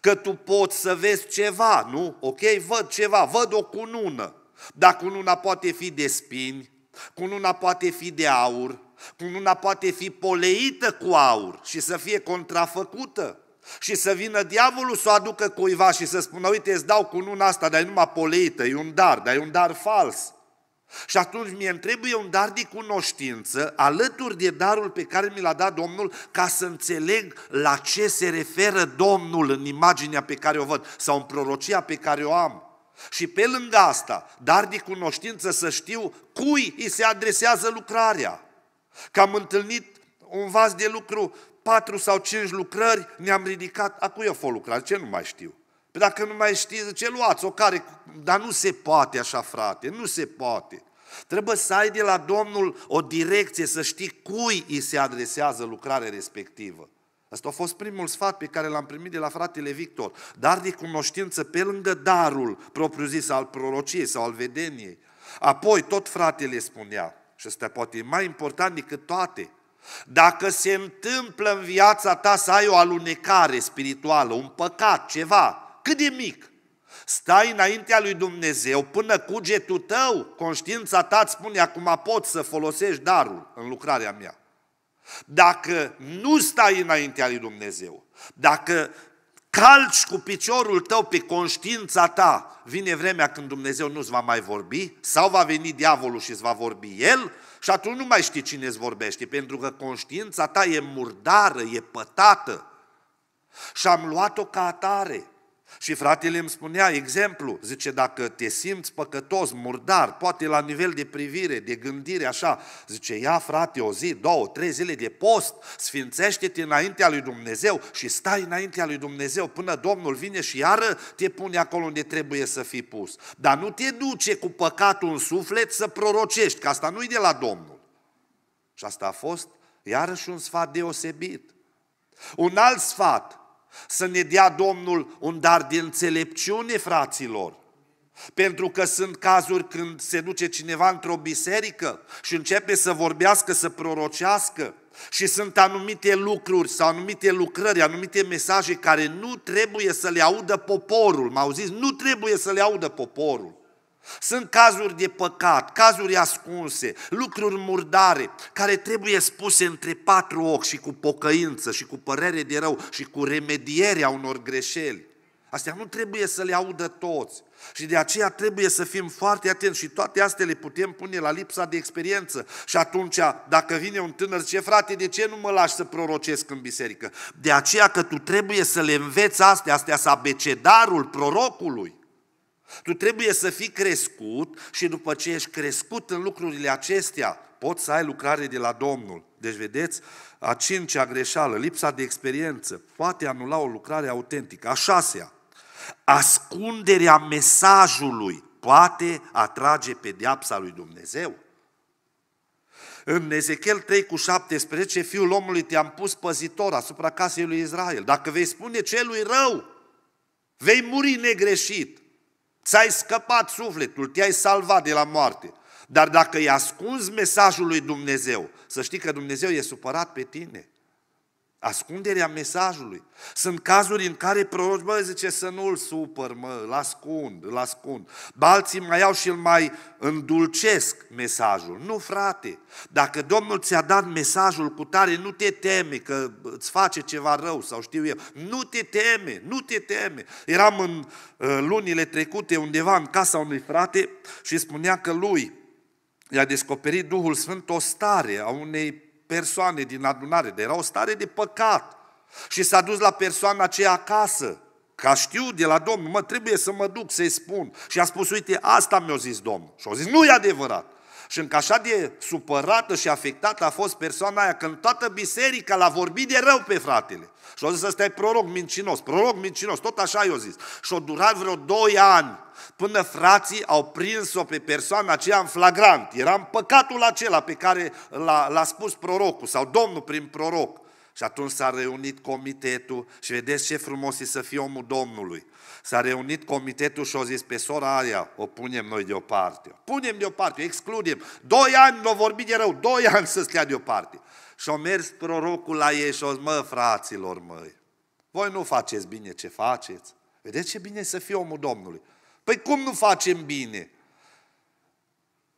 Că tu poți să vezi ceva, nu? Ok, văd ceva, văd o cunună. Dar cununa poate fi de spini, cununa poate fi de aur, cununa poate fi poleită cu aur și să fie contrafăcută. Și să vină diavolul să o aducă cuiva și să spună, uite, îți dau cununa asta, dar e numai poleită, e un dar, dar e un dar fals. Și atunci mie îmi trebuie un dar de cunoștință, alături de darul pe care mi l-a dat Domnul, ca să înțeleg la ce se referă Domnul în imaginea pe care o văd sau în prorocia pe care o am. Și pe lângă asta, dar de cunoștință să știu cui îi se adresează lucrarea. Că am întâlnit un vas de lucru, patru sau cinci lucrări, ne-am ridicat, a cui eu fost lucrare, ce nu mai știu. Păi dacă nu mai știi, zice, luați-o care... Dar nu se poate așa, frate, nu se poate. Trebuie să ai de la Domnul o direcție, să știi cui îi se adresează lucrarea respectivă. Asta a fost primul sfat pe care l-am primit de la fratele Victor. Dar de cunoștință pe lângă darul propriu-zis al prorociei sau al vedeniei. Apoi tot fratele spunea, și asta poate e mai important decât toate, dacă se întâmplă în viața ta să ai o alunecare spirituală, un păcat, ceva, cât de mic, stai înaintea lui Dumnezeu până cugetul tău, conștiința ta îți spune acum pot să folosești darul în lucrarea mea. Dacă nu stai înaintea lui Dumnezeu, dacă calci cu piciorul tău pe conștiința ta, vine vremea când Dumnezeu nu-ți va mai vorbi sau va veni diavolul și îți va vorbi el și atunci nu mai știi cine îți vorbește, pentru că conștiința ta e murdară, e pătată. Și am luat-o ca atare. Și fratele îmi spunea exemplu, zice, dacă te simți păcătos, murdar, poate la nivel de privire, de gândire, așa, zice, ia frate o zi, două, trei zile de post, sfințește-te înaintea lui Dumnezeu și stai înaintea lui Dumnezeu până Domnul vine și iară te pune acolo unde trebuie să fii pus. Dar nu te duce cu păcatul în suflet să prorocești, că asta nu-i de la Domnul. Și asta a fost iarăși un sfat deosebit. Un alt sfat, să ne dea Domnul un dar de înțelepciune, fraților. Pentru că sunt cazuri când se duce cineva într-o biserică și începe să vorbească, să prorocească și sunt anumite lucruri sau anumite lucrări, anumite mesaje care nu trebuie să le audă poporul. m zis, Nu trebuie să le audă poporul. Sunt cazuri de păcat, cazuri ascunse, lucruri murdare, care trebuie spuse între patru ochi și cu pocăință și cu părere de rău și cu remedierea unor greșeli. Astea nu trebuie să le audă toți. Și de aceea trebuie să fim foarte atenți și toate astea le putem pune la lipsa de experiență. Și atunci, dacă vine un tânăr, ce frate, de ce nu mă lași să prorocesc în biserică? De aceea că tu trebuie să le înveți astea, astea sunt abecedarul prorocului. Tu trebuie să fii crescut și după ce ești crescut în lucrurile acestea, poți să ai lucrare de la Domnul. Deci, vedeți, a cincea greșeală, lipsa de experiență, poate anula o lucrare autentică. A șasea, ascunderea mesajului poate atrage pediapsa lui Dumnezeu. În Ezechiel 3 cu 17, fiul omului te-am pus păzitor asupra casei lui Israel. Dacă vei spune celui rău, vei muri negreșit. Ți-ai scăpat sufletul, te-ai salvat de la moarte. Dar dacă îi ascunzi mesajul lui Dumnezeu, să știi că Dumnezeu e supărat pe tine. Ascunderea mesajului. Sunt cazuri în care proroci, bă, zice să nu-l supăr, mă, îl ascund, îl ascund. Ba alții mai iau și îl mai îndulcesc mesajul. Nu, frate, dacă Domnul ți-a dat mesajul cu tare, nu te teme că îți face ceva rău sau știu eu. Nu te teme, nu te teme. Eram în uh, lunile trecute undeva în casa unui frate și spunea că lui i-a descoperit Duhul Sfânt o stare a unei persoane din adunare, dar era o stare de păcat. Și s-a dus la persoana aceea acasă, ca știu de la Domnul, mă, trebuie să mă duc să-i spun. Și a spus, uite, asta mi-a zis Domnul. Și a zis, nu e adevărat. Și încă așa de supărată și afectată a fost persoana aia, când toată biserica l-a vorbit de rău pe fratele. Și au zis, ăsta e proroc mincinos, proroc mincinos, tot așa i-au zis. Și au durat vreo 2 ani până frații au prins-o pe persoana aceea în flagrant. Era în păcatul acela pe care l-a, l-a spus prorocul sau Domnul prin proroc. Și atunci s-a reunit comitetul și vedeți ce frumos e să fie omul Domnului. S-a reunit comitetul și a zis, pe sora aia o punem noi deoparte. O punem deoparte, o excludem. Doi ani nu vorbi de rău, doi ani să stea deoparte. Și a mers prorocul la ei și a zis, mă, fraților, măi, voi nu faceți bine ce faceți. Vedeți ce bine să fie omul Domnului. Păi cum nu facem bine?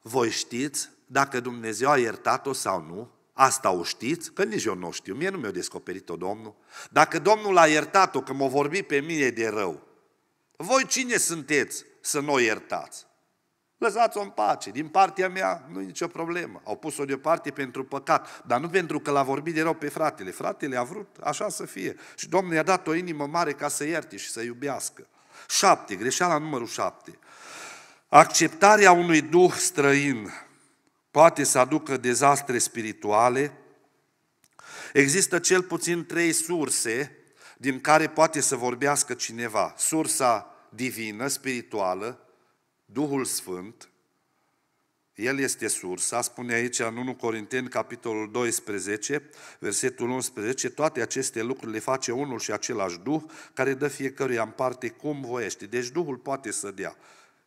Voi știți dacă Dumnezeu a iertat-o sau nu? Asta o știți, că nici eu nu știu, mie nu mi-a descoperit-o Domnul. Dacă Domnul a iertat-o, că m-a vorbit pe mine de rău, voi cine sunteți să nu o iertați? Lăsați-o în pace, din partea mea nu e nicio problemă. Au pus-o deoparte pentru păcat, dar nu pentru că l-a vorbit de rău pe fratele. Fratele a vrut așa să fie și Domnul i-a dat o inimă mare ca să ierte și să iubească. Șapte, Greșeala numărul șapte. Acceptarea unui duh străin poate să aducă dezastre spirituale, există cel puțin trei surse din care poate să vorbească cineva. Sursa divină, spirituală, Duhul Sfânt, el este sursa, spune aici în 1 Corinteni, capitolul 12, versetul 11, toate aceste lucruri le face unul și același Duh, care dă fiecăruia în parte cum voiește. Deci Duhul poate să dea.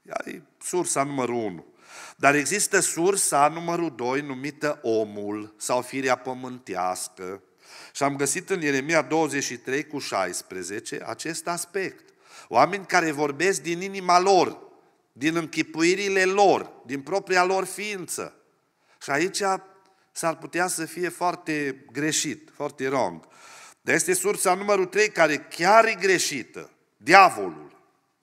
Ea e sursa numărul 1. Dar există sursa numărul 2 numită omul sau firea pământească. Și am găsit în Ieremia 23 cu 16 acest aspect. Oameni care vorbesc din inima lor, din închipuirile lor, din propria lor ființă. Și aici s-ar putea să fie foarte greșit, foarte wrong. Dar este sursa numărul 3 care chiar e greșită, diavolul.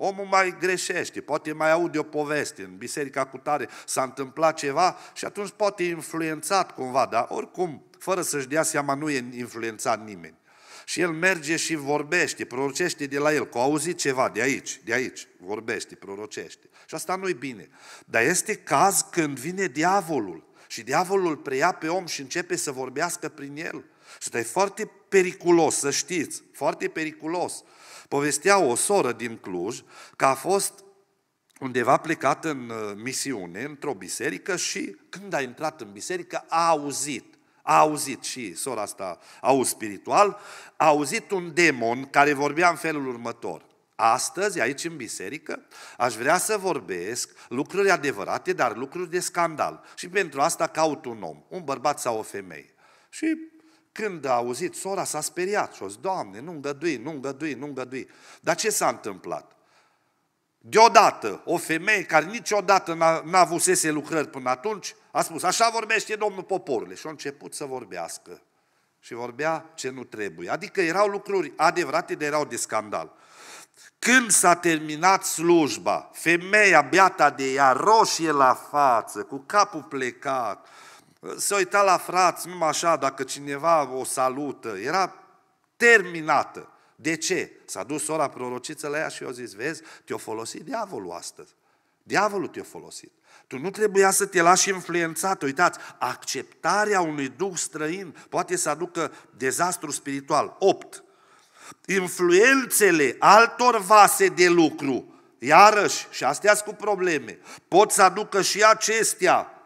Omul mai greșește, poate mai aude o poveste, în biserica cu tare s-a întâmplat ceva și atunci poate e influențat cumva, dar oricum, fără să-și dea seama, nu e influențat nimeni. Și el merge și vorbește, prorocește de la el, că auzi ceva de aici, de aici, vorbește, prorocește. Și asta nu-i bine. Dar este caz când vine diavolul și diavolul preia pe om și începe să vorbească prin el. Și e foarte periculos, să știți, foarte periculos. Povestea o soră din Cluj că a fost undeva plecat în uh, misiune, într-o biserică și când a intrat în biserică a auzit a auzit și sora asta, au spiritual, a auzit un demon care vorbea în felul următor. Astăzi, aici în biserică, aș vrea să vorbesc lucruri adevărate, dar lucruri de scandal. Și pentru asta caut un om, un bărbat sau o femeie. Și când a auzit sora, s-a speriat și a zis, Doamne, nu îngădui, nu îngădui, nu îngădui. Dar ce s-a întâmplat? Deodată, o femeie care niciodată n-a avusese lucrări până atunci, a spus, așa vorbește Domnul poporului. Și a început să vorbească. Și vorbea ce nu trebuie. Adică erau lucruri adevărate, de erau de scandal. Când s-a terminat slujba, femeia beata de ea roșie la față, cu capul plecat, se uita la frați, numai așa, dacă cineva o salută, era terminată. De ce? S-a dus sora prorociță la ea și i-a zis, vezi, te-a folosit diavolul astăzi. Diavolul te-a folosit. Tu nu trebuia să te lași influențat. Uitați, acceptarea unui duh străin poate să aducă dezastru spiritual. 8. Influențele altor vase de lucru, iarăși, și astea sunt cu probleme, pot să aducă și acestea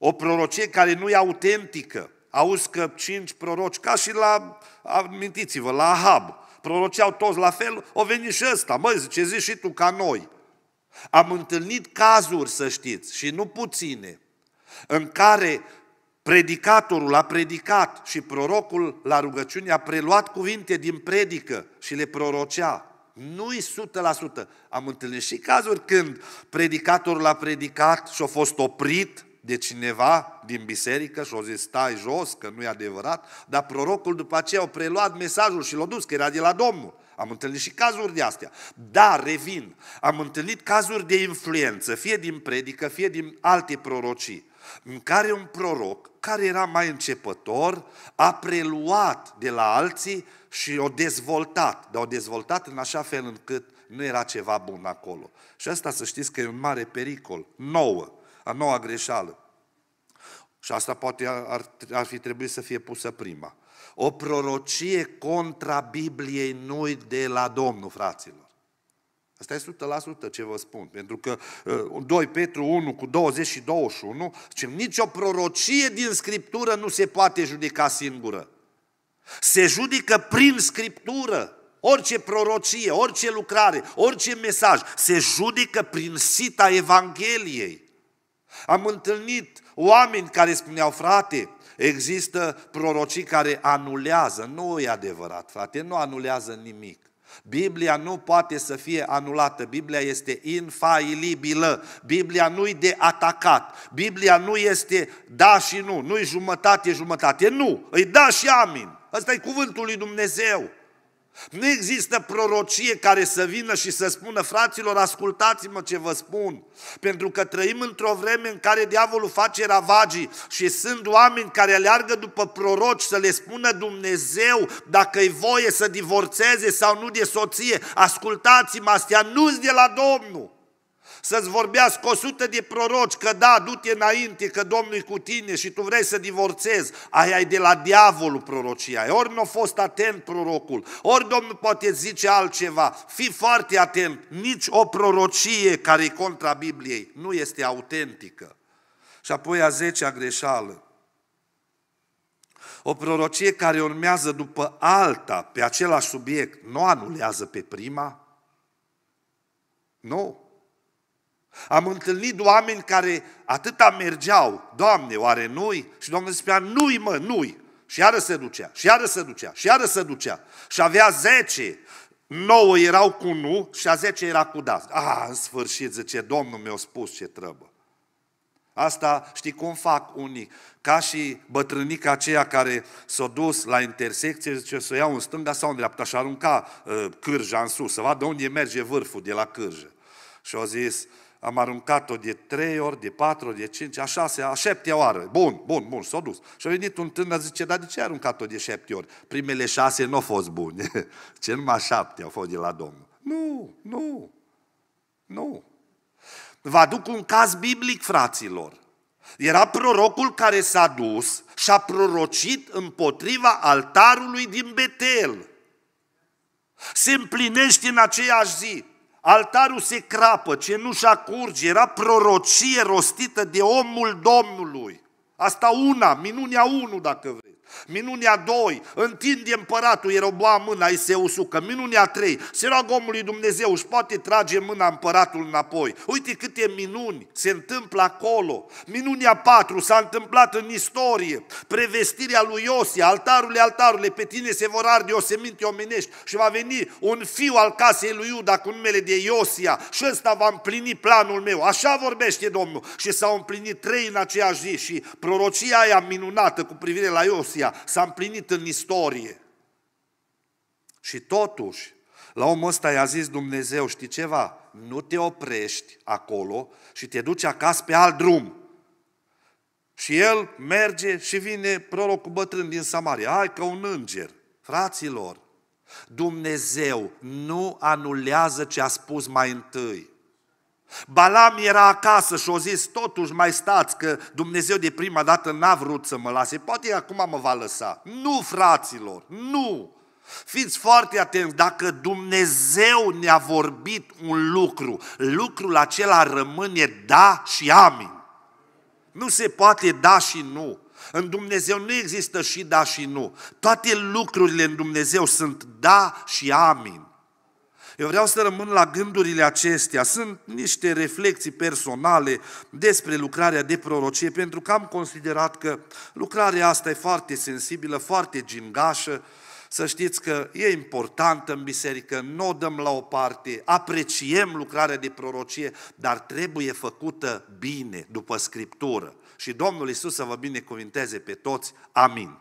o prorocie care nu e autentică. Auzi că cinci proroci, ca și la, amintiți-vă, la Ahab, proroceau toți la fel, o veni și ăsta, măi, zice, zici și tu ca noi. Am întâlnit cazuri, să știți, și nu puține, în care predicatorul a predicat și prorocul la rugăciune a preluat cuvinte din predică și le prorocea. Nu-i 100%. Am întâlnit și cazuri când predicatorul a predicat și a fost oprit de cineva din biserică și o zis, stai jos, că nu e adevărat, dar prorocul după aceea a preluat mesajul și l-a dus, că era de la Domnul. Am întâlnit și cazuri de astea. Da, revin, am întâlnit cazuri de influență, fie din predică, fie din alte prorocii, în care un proroc, care era mai începător, a preluat de la alții și o dezvoltat, dar o dezvoltat în așa fel încât nu era ceva bun acolo. Și asta să știți că e un mare pericol, nouă a noua greșeală. Și asta poate ar, ar fi trebuit să fie pusă prima. O prorocie contra Bibliei nu de la Domnul, fraților. Asta e 100% ce vă spun, pentru că 2 uh, Petru 1 cu 20 și 21 zicem, nicio prorocie din Scriptură nu se poate judeca singură. Se judică prin Scriptură. Orice prorocie, orice lucrare, orice mesaj se judică prin sita Evangheliei. Am întâlnit oameni care spuneau, frate, există prorocii care anulează. Nu e adevărat, frate, nu anulează nimic. Biblia nu poate să fie anulată. Biblia este infailibilă. Biblia nu-i de atacat. Biblia nu este da și nu. Nu-i jumătate, jumătate. Nu. Îi da și amin. Ăsta e cuvântul lui Dumnezeu. Nu există prorocie care să vină și să spună, fraților, ascultați-mă ce vă spun, pentru că trăim într-o vreme în care diavolul face ravagii și sunt oameni care aleargă după proroci să le spună Dumnezeu dacă e voie să divorțeze sau nu de soție. Ascultați-mă, astea nu de la Domnul să-ți vorbească o sută de proroci că da, du-te înainte, că Domnul e cu tine și tu vrei să divorțezi, aia e de la diavolul prorocia. Ori nu a fost atent prorocul, ori Domnul poate zice altceva. Fii foarte atent, nici o prorocie care e contra Bibliei nu este autentică. Și apoi a zecea greșeală. O prorocie care urmează după alta pe același subiect nu anulează pe prima? Nu. Am întâlnit oameni care atâta mergeau, Doamne, oare noi? Și Domnul spunea nu-i mă, nu-i. Și iară se ducea, și iară se ducea, și iară se ducea. Și avea zece, 9 erau cu nu și a 10 era cu da. A, în sfârșit, zice, Domnul mi-a spus ce trebuie. Asta știi cum fac unii, ca și bătrânica aceea care s-a dus la intersecție, zice să iau în stânga sau în dreapta și arunca uh, cârja în sus, să vadă unde merge vârful de la cârjă. Și au zis, am aruncat-o de trei ori, de patru ori, de cinci, a șase, a șaptea oară. Bun, bun, bun, s-a dus. Și a venit un tânăr, zice, dar de ce ai aruncat-o de șapte ori? Primele șase nu au fost bune, ce numai șapte au fost de la Domnul. Nu, nu, nu. Vă aduc un caz biblic, fraților. Era prorocul care s-a dus și a prorocit împotriva altarului din Betel. Se împlinește în aceeași zi altarul se crapă, cenușa curge, era prorocie rostită de omul Domnului. Asta una, minunea unu, dacă vreți. Minunea 2, întinde împăratul Ierobla mâna, îi se usucă. Minunea 3, se roagă omului Dumnezeu, își poate trage mâna împăratul înapoi. Uite câte minuni se întâmplă acolo. Minunea 4 s-a întâmplat în istorie. Prevestirea lui Iosie, altarule, altarule, pe tine se vor arde o seminte omenești și va veni un fiu al casei lui Iuda cu numele de Iosia și ăsta va împlini planul meu. Așa vorbește Domnul. Și s-au împlinit trei în aceeași zi și prorocia aia minunată cu privire la Iosia Biblia, s-a împlinit în istorie. Și totuși, la omul ăsta i-a zis Dumnezeu, știi ceva? Nu te oprești acolo și te duci acasă pe alt drum. Și el merge și vine prorocul bătrân din Samaria. Hai că un înger. Fraților, Dumnezeu nu anulează ce a spus mai întâi. Balam era acasă și o zis, totuși mai stați, că Dumnezeu de prima dată n-a vrut să mă lase, poate acum mă va lăsa. Nu, fraților, nu! Fiți foarte atenți, dacă Dumnezeu ne-a vorbit un lucru, lucrul acela rămâne da și amin. Nu se poate da și nu. În Dumnezeu nu există și da și nu. Toate lucrurile în Dumnezeu sunt da și amin. Eu vreau să rămân la gândurile acestea. Sunt niște reflexii personale despre lucrarea de prorocie, pentru că am considerat că lucrarea asta e foarte sensibilă, foarte gingașă, să știți că e importantă în biserică, nu o dăm la o parte, apreciem lucrarea de prorocie, dar trebuie făcută bine, după Scriptură. Și Domnul Isus să vă binecuvinteze pe toți. Amin.